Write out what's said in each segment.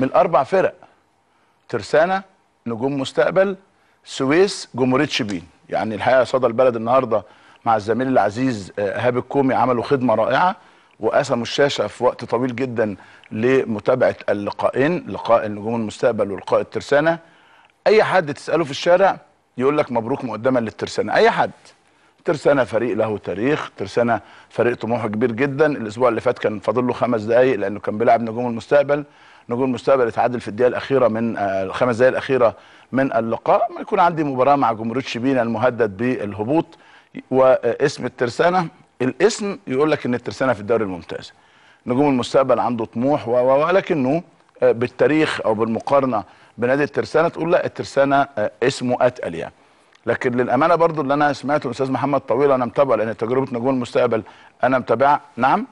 من اربع فرق ترسانه نجوم مستقبل سويس جمهوريه شبين يعني الحقيقه صدى البلد النهارده مع الزميل العزيز ايهاب آه، الكومي عملوا خدمه رائعه وقسموا الشاشه في وقت طويل جدا لمتابعه اللقائين لقاء النجوم المستقبل ولقاء الترسانه اي حد تساله في الشارع يقول لك مبروك مقدما للترسانه اي حد ترسانه فريق له تاريخ ترسانه فريق طموحه كبير جدا الاسبوع اللي فات كان فاضل له خمس دقائق لانه كان بيلعب نجوم المستقبل نجوم المستقبل اتعادل في الدقيقه الاخيره من الخمس آه، دقائق الاخيره من اللقاء ما يكون عندي مباراه مع جمهوريه شبينه المهدد بالهبوط واسم الترسانه الاسم يقول لك ان الترسانه في الدوري الممتاز نجوم المستقبل عنده طموح ولكنه آه، بالتاريخ او بالمقارنه بنادي الترسانه تقول لا الترسانه آه، اسمه اتقل يعني لكن للامانه برضو اللي انا سمعته الاستاذ محمد طويل انا متابعه لان تجربه نجوم المستقبل انا متابع نعم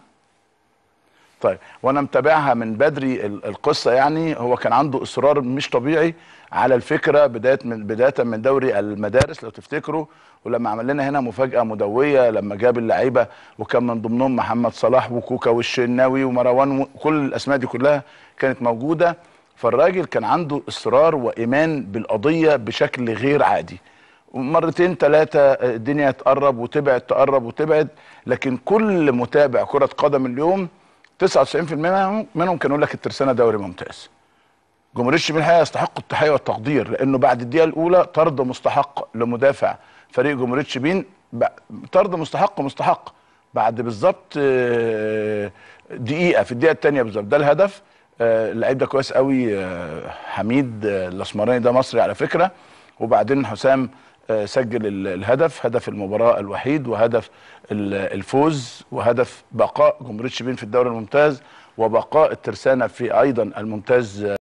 طيب وانا متابعها من بدري القصه يعني هو كان عنده اصرار مش طبيعي على الفكره بدايه من بدايه من دوري المدارس لو تفتكروا ولما عمل لنا هنا مفاجاه مدويه لما جاب اللعيبه وكان من ضمنهم محمد صلاح وكوكا والشناوي ومروان كل الاسماء دي كلها كانت موجوده فالراجل كان عنده اصرار وايمان بالقضيه بشكل غير عادي مرتين ثلاثة الدنيا تقرب وتبعد تقرب وتبعد لكن كل متابع كرة قدم اليوم 99% منهم كانوا يقول لك الترسانه دوري ممتاز جمهور الشمال الحقيقه يستحق التحيه والتقدير لانه بعد الدقيقه الاولى طرد مستحق لمدافع فريق جمهوريه شبين طرد مستحق مستحق بعد بالظبط آه، دقيقه في الدقيقه الثانيه بالظبط ده الهدف آه، اللعيب ده كويس قوي آه، حميد الاسمراني ده مصري على فكره وبعدين حسام آه، سجل الهدف هدف المباراة الوحيد وهدف الفوز وهدف بقاء جمهورية شبين في الدوري الممتاز وبقاء الترسانة في أيضا الممتاز آه،